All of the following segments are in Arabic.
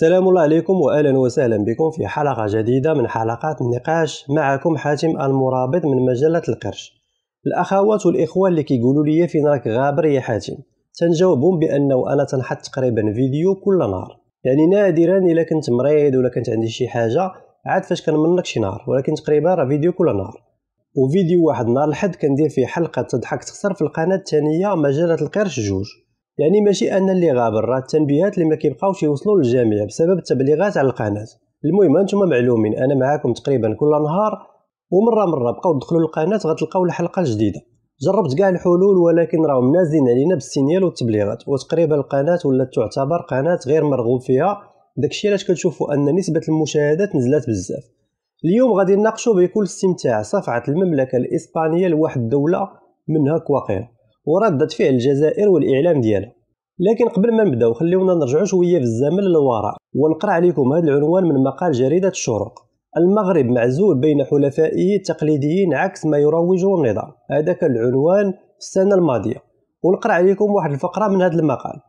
السلام الله عليكم واهلا وسهلا بكم في حلقه جديده من حلقات النقاش معكم حاتم المرابط من مجله القرش الاخوات والاخوه اللي كيقولوا لي فين راك غابر يا حاتم تنجاوبهم بانه انا تنحط تقريبا فيديو كل نهار يعني نادرا الا كنت مريض ولا كنت عندي شي حاجه عاد فاش كنمنك شي نهار ولكن تقريبا راه فيديو كل نهار وفيديو واحد نهار الحد كندير فيه حلقه تضحك تخسر في القناه الثانيه مجله القرش جوج يعني ماشي انا اللي غابر راه التنبيهات اللي ما كيبقاوش يوصلوا للجميع بسبب التبليغات على القناه المهم انتم معلومين انا معاكم تقريبا كل نهار ومره مره بقاو تدخلوا للقناه غتلقاو الحلقه الجديده جربت كاع الحلول ولكن راهم نازلين علينا بالسينيال والتبليغات وتقريبا القناه ولات تعتبر قناه غير مرغوب فيها داكشي علاش كتشوفوا ان نسبه المشاهدات نزلات بزاف اليوم غادي نناقشوا بكل استمتاع صفعه المملكه الاسبانيه لواحد الدوله منها كواقيه وردة فعل الجزائر والإعلام ديالها لكن قبل ما نبداو خليونا نرجعو شويه في الزمن للوراء ونقرا عليكم هذا العنوان من مقال جريده الشروق المغرب معزول بين حلفائه التقليديين عكس ما يروجه النظام كان العنوان في السنه الماضيه ونقرا عليكم واحد الفقره من هذا المقال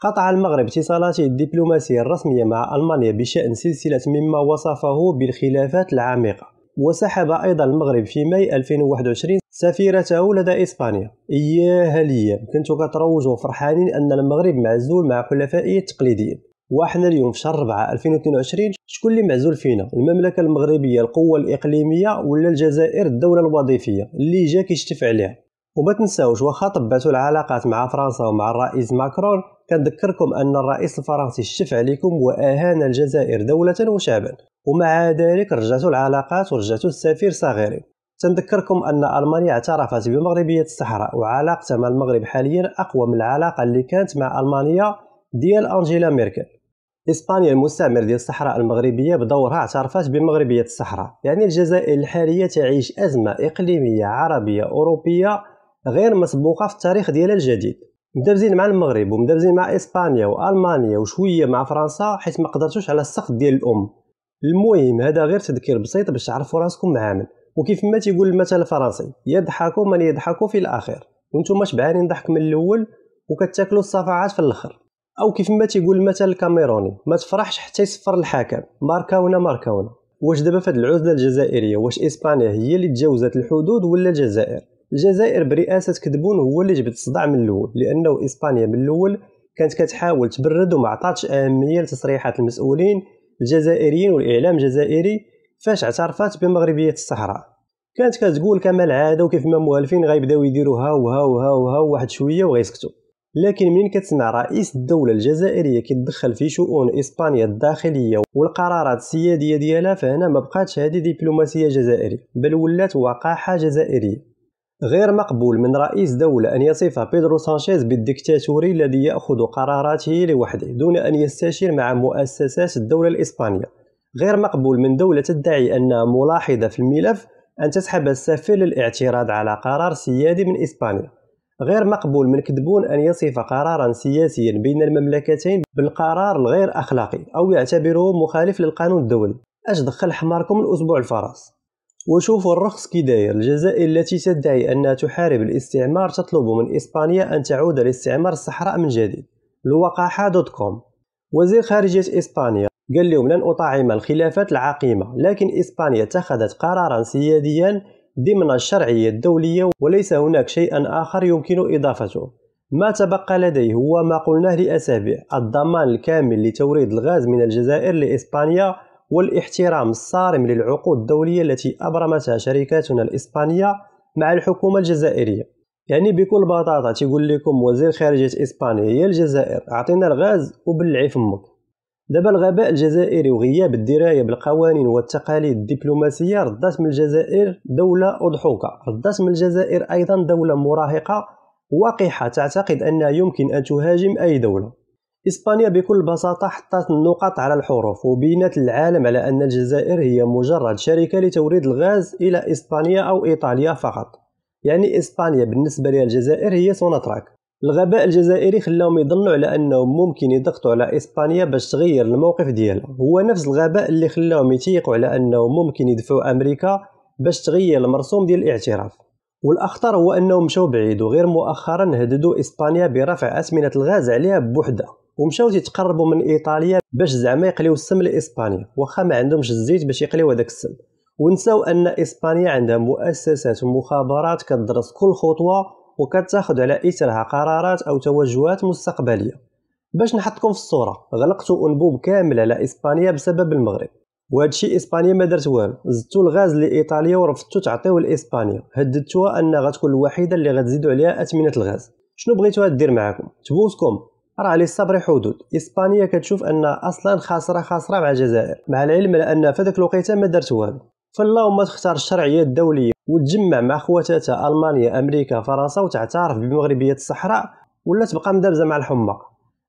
قطع المغرب اتصالاته الدبلوماسيه الرسميه مع المانيا بشان سلسله مما وصفه بالخلافات العميقه وسحب أيضا المغرب في ماي 2021 سفيرته لدى إسبانيا إياها ليا كنتو كتروجوا فرحانين أن المغرب معزول مع حلفائه التقليديين وحنا اليوم في شهر 4 2022 شكون اللي معزول فينا المملكه المغربيه القوه الاقليميه ولا الجزائر الدوله الوظيفيه اللي جا كيشتف عليها وما تنساوش واخا طبعتوا العلاقات مع فرنسا ومع الرئيس ماكرون كنذكركم ان الرئيس الفرنسي شف عليكم واهان الجزائر دولة وشعبا ومع ذلك رجعتوا العلاقات ورجعتوا السفير صغيري تنذكركم ان المانيا اعترفت بمغربية الصحراء وعلاقتها مع المغرب حاليا اقوى من العلاقة اللي كانت مع المانيا ديال انجيلا ميركل اسبانيا المستعمر ديال الصحراء المغربيه بدورها اعترفت بمغربيه الصحراء يعني الجزائر الحاليه تعيش ازمه اقليميه عربيه اوروبيه غير مسبوقه في التاريخ ديالها الجديد مدابزين مع المغرب ومدابزين مع اسبانيا والمانيا وشويه مع فرنسا حيت ما قدرتوش على السقف ديال الام المهم هذا غير تذكير بسيط باش تعرفوا راسكم عامل وكيف ما تيقول المثل الفرنسي يضحكوا من يضحكوا في الاخر وانتم شبعانين ضحك من الاول وكتاكلوا الصفعات في الاخر او كيف ما تيقول المثل الكاميروني ما تفرحش حتى يصفر الحكم ماركاونا ماركاونا واش دابا فهاد العزله الجزائريه واش اسبانيا هي اللي تجاوزات الحدود ولا الجزائر الجزائر برئاسة كدبون هو اللي جبد الصداع من الاول لانه اسبانيا من الاول كانت كتحاول تبرد وما عطاتش اهميه لتصريحات المسؤولين الجزائريين والاعلام الجزائري فاش اعترفات بمغربيه الصحراء كانت كتقول كما العاده وكيف ما مؤلفين غيبداو يديرو ها وها وها وها واحد شويه وغيسكتو لكن من كتسمع رئيس الدوله الجزائريه كيتدخل في شؤون اسبانيا الداخليه والقرارات السياديه ديالها فهنا ما بقاتش هذه دبلوماسيه جزائريه بل ولات وقاحه جزائريه غير مقبول من رئيس دولة أن يصف بيدرو سانشيز بالديكتاتوري الذي يأخذ قراراته لوحده دون أن يستشير مع مؤسسات الدولة الإسبانية غير مقبول من دولة تدعي أنها ملاحظة في الملف أن تسحب السفير للاعتراض على قرار سيادي من إسبانيا غير مقبول من كدبون أن يصف قرارا سياسيا بين المملكتين بالقرار الغير أخلاقي أو يعتبره مخالف للقانون الدولي أش دخل حماركم الأسبوع الفرص وشوف الرخص كداير الجزائر التي تدعي أنها تحارب الاستعمار تطلب من إسبانيا أن تعود لاستعمار الصحراء من جديد لوقاحة دوت كوم وزير خارجية إسبانيا قال لهم لن أطعم الخلافات العقيمة لكن إسبانيا اتخذت قرارا سياديا ضمن الشرعية الدولية وليس هناك شيء آخر يمكن إضافته ما تبقى لديه هو ما قلناه لأسابيع الضمان الكامل لتوريد الغاز من الجزائر لإسبانيا والاحترام الصارم للعقود الدولية التي أبرمتها شركاتنا الإسبانية مع الحكومة الجزائرية يعني بكل بساطة تيقول لكم وزير خارجية إسبانيا هي الجزائر أعطينا الغاز وبلعي فمك دابا الغباء الجزائري وغياب الدراية بالقوانين والتقاليد الدبلوماسية ردات من الجزائر دولة أضحوكة ردات من الجزائر أيضا دولة مراهقة وقحة تعتقد أنها يمكن أن تهاجم أي دولة إسبانيا بكل بساطة حطت النقط على الحروف وبينت العالم على أن الجزائر هي مجرد شركة لتوريد الغاز إلى إسبانيا أو إيطاليا فقط يعني إسبانيا بالنسبة للجزائر الجزائر هي سوناتراك الغباء الجزائري خلاهم يظنوا على أنهم ممكن يضغطوا على إسبانيا باش تغير الموقف ديالها هو نفس الغباء اللي خلاهم يتيقوا على أنهم ممكن يدفعوا أمريكا باش تغير المرسوم ديال الاعتراف والأخطر هو أنهم مشاو بعيد وغير مؤخرا هددوا إسبانيا برفع أسمنة الغاز عليها بوحدها ومشاو تيتقربوا من ايطاليا باش زعما يقليو السم لاسبانيا واخا ما عندهمش الزيت باش يقليو هذاك السم ونساو ان اسبانيا عندها مؤسسات ومخابرات كتدرس كل خطوه وكتاخذ على اثرها قرارات او توجهات مستقبليه باش نحطكم في الصوره غلقتوا انبوب كامل على اسبانيا بسبب المغرب وهادشي اسبانيا ما دارت والو زدتو الغاز لايطاليا ورفضتو تعطيو لاسبانيا هددتوها ان غتكون الوحيده اللي غتزيدو عليها اثمنه الغاز شنو بغيتوها دير معاكم تبوسكم راه للصبر حدود اسبانيا كتشوف ان اصلا خاسره خاسره مع الجزائر مع العلم لان في ذاك الوقيته ما درت والو فاللهم تختار الشرعيه الدوليه وتجمع مع خواتاتها المانيا امريكا فرنسا وتعترف بمغربيه الصحراء ولا تبقى مدابزه مع الحمق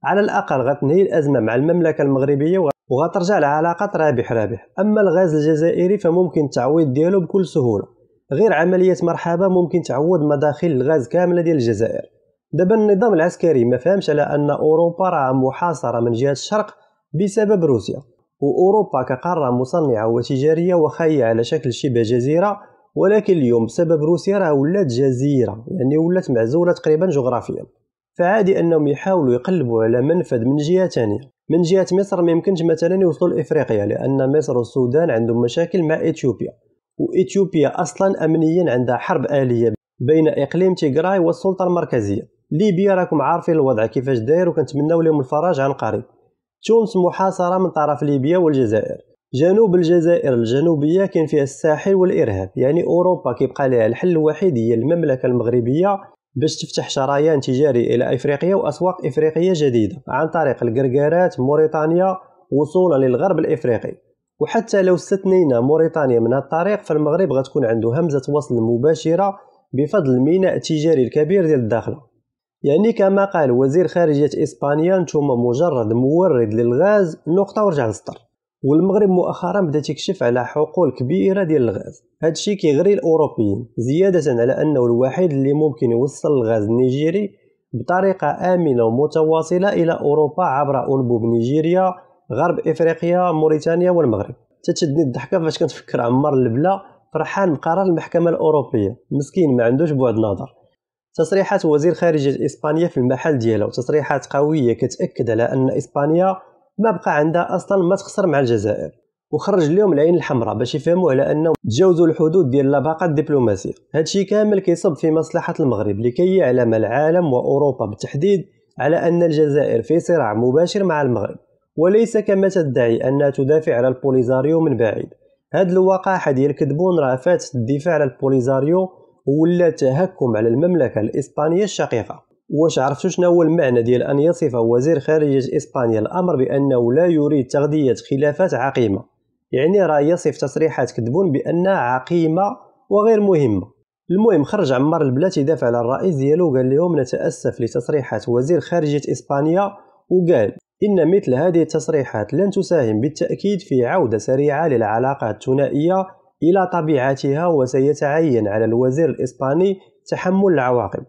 على الاقل غتنهي الازمه مع المملكه المغربيه وغترجع العلاقات رابح رابح اما الغاز الجزائري فممكن التعويض ديالو بكل سهوله غير عمليه مرحبا ممكن تعوض مداخل الغاز كامله ديال الجزائر دابا النظام العسكري ما فهمش على ان اوروبا راه محاصره من جهه الشرق بسبب روسيا واوروبا كقاره مصنعه وتجاريه وخية على شكل شبه جزيره ولكن اليوم بسبب روسيا راه ولات جزيره يعني ولات معزوله تقريبا جغرافيا فعادي انهم يحاولوا يقلبوا على منفذ من جهه ثانيه من جهه مصر ما يمكنش مثلا يوصلوا لافريقيا لان مصر والسودان عندهم مشاكل مع اثيوبيا واثيوبيا اصلا امنيا عندها حرب اليه بين اقليم تيغراي والسلطه المركزيه ليبيا راكم عارفين الوضع كيفاش داير وكنتمناو لهم الفرج عن قريب تونس محاصره من طرف ليبيا والجزائر جنوب الجزائر الجنوبيه كاين فيها الساحل والارهاب يعني اوروبا كيبقى لها الحل الوحيد هي المملكه المغربيه باش تفتح شريان تجاري الى افريقيا واسواق افريقيه جديده عن طريق القرقارات موريتانيا وصولا للغرب الافريقي وحتى لو استثنينا موريتانيا من الطريق فالمغرب غتكون عنده همزه وصل مباشره بفضل الميناء التجاري الكبير ديال الداخله يعني كما قال وزير خارجية إسبانيا نتوما مجرد مورد للغاز نقطة ورجع للسطر والمغرب مؤخرا بدا تكشف على حقول كبيره ديال الغاز هادشي كيغري الاوروبيين زياده على انه الوحيد اللي ممكن يوصل الغاز النيجيري بطريقه امنه ومتواصله الى اوروبا عبر انبوب نيجيريا غرب افريقيا موريتانيا والمغرب تتشدني الضحكه فاش كنتفكر عمار البلا فرحان بقرار المحكمه الاوروبيه مسكين ما عندوش بعد نظر تصريحات وزير خارجية إسبانيا في المحل ديالو تصريحات قوية كتأكد على أن إسبانيا ما بقى عندها أصلا ما تخسر مع الجزائر وخرج اليوم العين الحمراء باش يفهموا على انهم تجاوزوا الحدود ديال اللباقه الدبلوماسيه هادشي كامل كيصب في مصلحه المغرب لكي يعلم العالم واوروبا بالتحديد على ان الجزائر في صراع مباشر مع المغرب وليس كما تدعي انها تدافع على البوليزاريو من بعيد هاد الواقع ديال الكذبون راه فاتت الدفاع على البوليزاريو ولا تهكم على المملكة الإسبانية الشقيقة واش عرفتوا شنو هو المعنى ديال أن يصف وزير خارجية إسبانيا الأمر بأنه لا يريد تغذية خلافات عقيمة يعني راه يصف تصريحات كذبون بأنها عقيمة وغير مهمة المهم خرج عمار البلاتي يدافع على الرئيس ديالو قال لهم نتاسف لتصريحات وزير خارجيه اسبانيا وقال ان مثل هذه التصريحات لن تساهم بالتاكيد في عوده سريعه للعلاقات الثنائيه إلى طبيعتها وسيتعين على الوزير الإسباني تحمل العواقب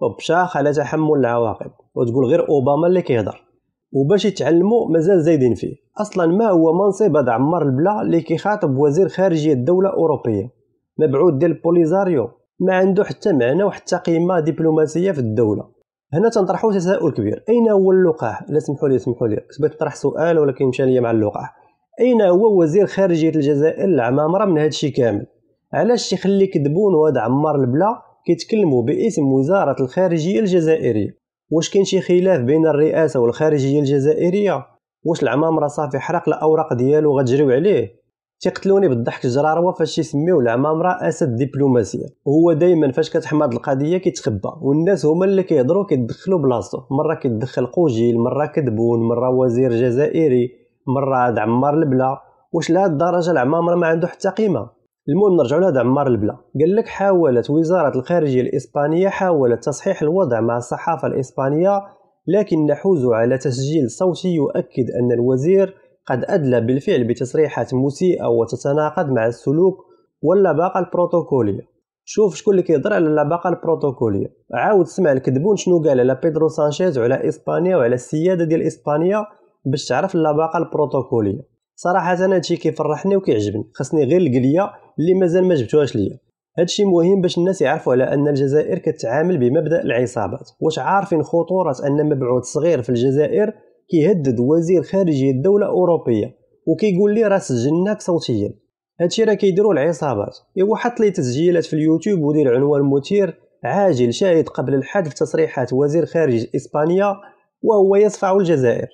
وبشاخ على تحمل العواقب وتقول غير أوباما اللي كيهضر وباش يتعلموا مازال زايدين فيه اصلا ما هو منصب هذا عمار البلا اللي كيخاطب وزير خارجيه الدوله اوروبيه مبعود ديال البوليزاريو ما عنده حتى معنى وحتى قيمه دبلوماسيه في الدوله هنا تنطرحوا تساؤل كبير اين هو اللقاح لا سمحوا لي سمحوا لي كنت بغيت نطرح سؤال ولكن مشى ليا مع اللقاح أين هو وزير خارجية الجزائر العمامرة من هادشي كامل علاش تيخلي كذبون واد عمار البلا كيتكلموا باسم وزارة الخارجية الجزائرية واش كاين شي خلاف بين الرئاسة والخارجية الجزائرية واش العمامرة صافي حرق الأوراق ديالو غتجريو عليه تيقتلوني بالضحك الجراروه فاش يسميو العمامره اسد دبلوماسية وهو دائما فاش كتحمد القضيه كيتخبى والناس هما اللي كيهضروا كيدخلوا بلاصتو مره كيدخل قوجيل مره كذبون مره وزير جزائري مرة هاد عمار البلا واش لهاد الدرجة العمامرة ما عنده حتى قيمة المهم نرجعو لهاد عمار البلا قال لك حاولت وزارة الخارجية الإسبانية حاولت تصحيح الوضع مع الصحافة الإسبانية لكن نحوز على تسجيل صوتي يؤكد أن الوزير قد أدلى بالفعل بتصريحات مسيئة وتتناقض مع السلوك واللباقة البروتوكولية شوف شكون اللي كيهضر على اللباقه البروتوكوليه عاود سمع الكذبون شنو قال على بيدرو سانشيز وعلى اسبانيا وعلى السياده ديال اسبانيا باش تعرف اللباقه البروتوكوليه صراحه انا هادشي كيفرحني وكيعجبني خصني غير القليه اللي مازال ما جبتوهاش ليا هادشي مهم باش الناس يعرفوا على ان الجزائر كتعامل بمبدا العصابات واش عارفين خطوره ان مبعوث صغير في الجزائر كيهدد وزير خارجيه دوله اوروبيه وكيقول لي راه سجلناك صوتيا هادشي راه كيديروا العصابات ايوا حط لي تسجيلات في اليوتيوب ودير عنوان مثير عاجل شاهد قبل الحذف تصريحات وزير خارجيه اسبانيا وهو يصفع الجزائر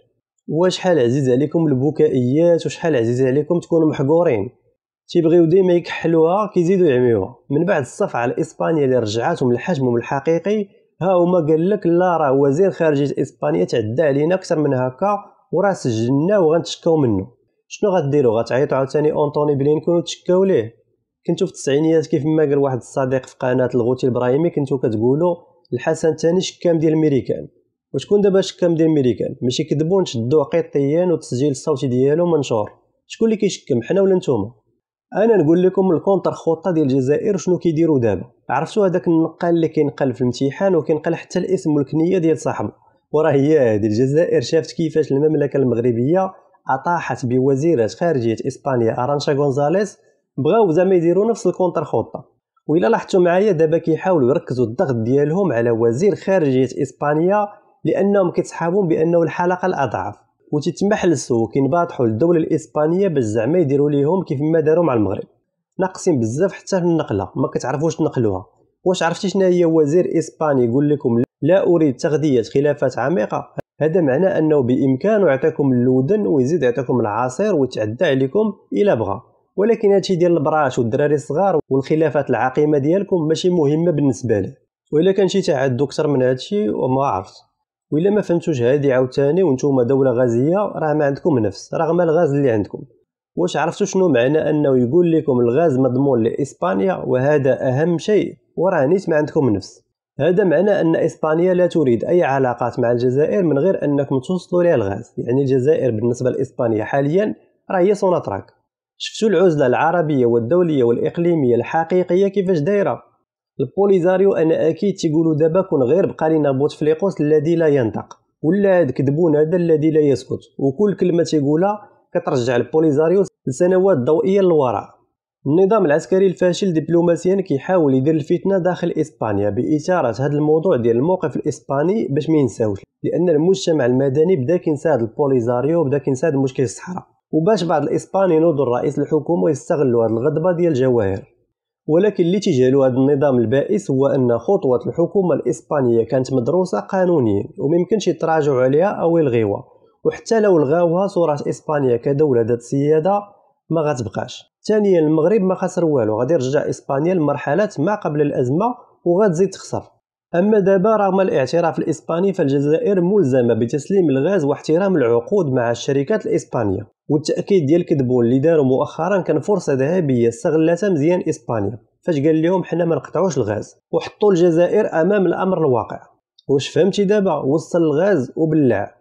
وشحال عزيز عليكم البكائيات وشحال عزيز عليكم تكونوا محقورين تيبغيو ديما يكحلوها كيزيدو يعميوها من بعد الصفعه لاسبانيا اللي رجعاتهم لحجمهم الحقيقي ها هما قال لك لا راه وزير خارجيه اسبانيا تعدى علينا اكثر من هكا وراه سجلنا وغنتشكاو منه شنو غديروا غتعيطوا عاوتاني اونطوني بلينكون وتشكاو ليه كنتو في التسعينيات كيف ما قال واحد الصديق في قناه الغوتي البرايمي كنتو كتقولوا الحسن الثاني شكام ديال الميريكان وشكون دابا شكام ديال ميريكان ماشي كذبوا نشدوه قيطيان وتسجيل الصوتي ديالو منشور شكون اللي كيشكم حنا ولا نتوما انا نقول لكم الكونتر خطه ديال الجزائر شنو كيديروا دابا عرفتوا هذاك النقال اللي كينقل في الامتحان وكينقل حتى الاسم والكنيه ديال صاحبه وراه هي هذه الجزائر شافت كيفاش المملكه المغربيه اطاحت بوزيره خارجيه اسبانيا ارانشا غونزاليس بغاو زعما يديروا نفس الكونتر خطه وإلا لاحظتوا معايا دابا كيحاولوا يركزوا الضغط ديالهم على وزير خارجيه اسبانيا لانهم كيتصحابون بانه الحلقه الاضعف وتتمحلسوا وكينباطحوا للدوله الاسبانيه باش زعما يديروا ليهم كيف ما داروا مع المغرب ناقصين بزاف حتى في النقله ما كتعرفوش تنقلوها واش عرفتي شنو هي وزير اسباني يقول لكم لا اريد تغذيه خلافات عميقه هذا معناه انه بامكانه يعطيكم اللودن ويزيد يعطيكم العصير ويتعدى عليكم الى بغى ولكن هادشي ديال البراش والدراري الصغار والخلافات العقيمه ديالكم ماشي مهمه بالنسبه له وإلا كان شي تعدو اكثر من هادشي وما عرفت وإلا ما فهمتوش هادي عاوتاني وانتوما دولة غازية راه ما عندكم نفس رغم الغاز اللي عندكم واش عرفتوا شنو معنى انه يقول لكم الغاز مضمون لاسبانيا وهذا اهم شيء وراه نيت ما عندكم نفس هذا معنى ان اسبانيا لا تريد اي علاقات مع الجزائر من غير انكم توصلوا لها الغاز يعني الجزائر بالنسبه لاسبانيا حاليا راه هي سوناتراك شفتوا العزله العربيه والدوليه والاقليميه الحقيقيه كيفاش دايره البوليزاريو انا اكيد تيقولوا دابا كون غير بقى لينا بوتفليقوس الذي لا ينطق ولا هاد كذبون هذا الذي لا يسكت وكل كلمه تيقولها كترجع البوليزاريو لسنوات ضوئيه للوراء النظام العسكري الفاشل دبلوماسيا كيحاول يدير الفتنه داخل اسبانيا باثاره هذا الموضوع ديال الموقف الاسباني باش ما ينساوش لان المجتمع المدني بدا كينسى البوليزاريو بدا كينسى مشكل الصحراء وباش بعض الاسبانيين ودو الرئيس الحكومه يستغلوا هذه الغضبه ديال الجواهر ولكن اللي تيجعلوا هذا النظام البائس هو ان خطوه الحكومه الاسبانيه كانت مدروسه قانونيا وميمكنش يتراجعوا عليها او يلغيوها وحتى لو لغاوها صوره اسبانيا كدوله ذات سياده ما غتبقاش ثانيا المغرب ما خسر والو غادي يرجع اسبانيا لمرحله ما قبل الازمه وغتزيد تخسر اما دابا رغم الاعتراف الاسباني فالجزائر ملزمه بتسليم الغاز واحترام العقود مع الشركات الاسبانيه والتاكيد ديال كذبهم اللي داروا مؤخرا كان فرصه ذهبيه استغلتها مزيان اسبانيا فاش قال لهم حنا ما نقطعوش الغاز وحطوا الجزائر امام الامر الواقع واش فهمتي دابا وصل الغاز وبلع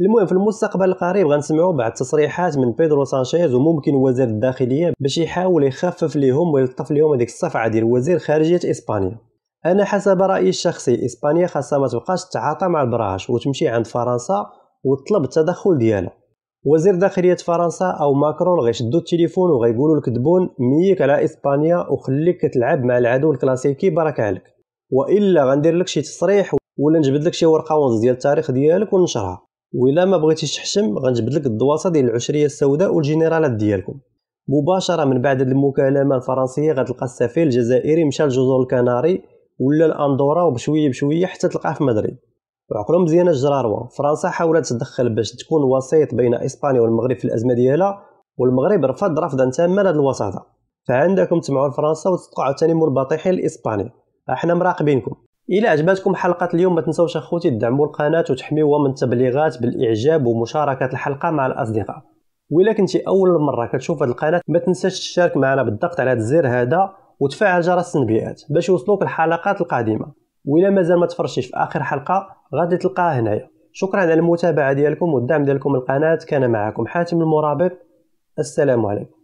المهم في المستقبل القريب غنسمعوا بعض التصريحات من بيدرو سانشيز وممكن وزير الداخليه باش يحاول يخفف ليهم ويلطف ليهم هذيك الصفعه ديال وزير خارجيه اسبانيا انا حسب رايي الشخصي اسبانيا خاصها ما تبقاش تتعاطى مع البراش وتمشي عند فرنسا وتطلب التدخل ديالها وزير داخليه فرنسا او ماكرون غيشدو التليفون وغيقولوا دبون ميك على اسبانيا وخليك كتلعب مع العدو الكلاسيكي بارك عليك والا غندير لك شي تصريح ولا نجبد لك شي ورقه ونص ديال التاريخ ديالك وننشرها وإلا ما بغيتيش تحشم غنجبد لك الدواسه ديال العشريه السوداء والجنرالات ديالكم مباشره من بعد المكالمه الفرنسيه غتلقى السفير الجزائري مشى لجزر الكناري ولا الاندورا وبشويه بشويه حتى تلقاه في مدريد وعقلوا مزيان الجراروا فرنسا حاولت تدخل باش تكون وسيط بين اسبانيا والمغرب في الازمه ديالها والمغرب رفض رفضا تاما لهاد الوساطه فعندكم تسمعوا لفرنسا وتتوقعوا ثاني مول الاسباني لاسبانيا احنا مراقبينكم الى عجبتكم حلقه اليوم ما تنساوش اخوتي تدعموا القناه وتحميوها من التبليغات بالاعجاب ومشاركه الحلقه مع الاصدقاء وإلا كنتي اول مره كتشوف هذه القناه ما تنساش تشارك معنا بالضغط على الزر هذا وتفعل جرس التنبيهات باش يوصلوك الحلقات القادمه وإلا مازال ما تفرجتيش في آخر حلقة غادي تلقاها هنايا شكرا على المتابعة ديالكم والدعم ديالكم القناة كان معكم حاتم المرابط السلام عليكم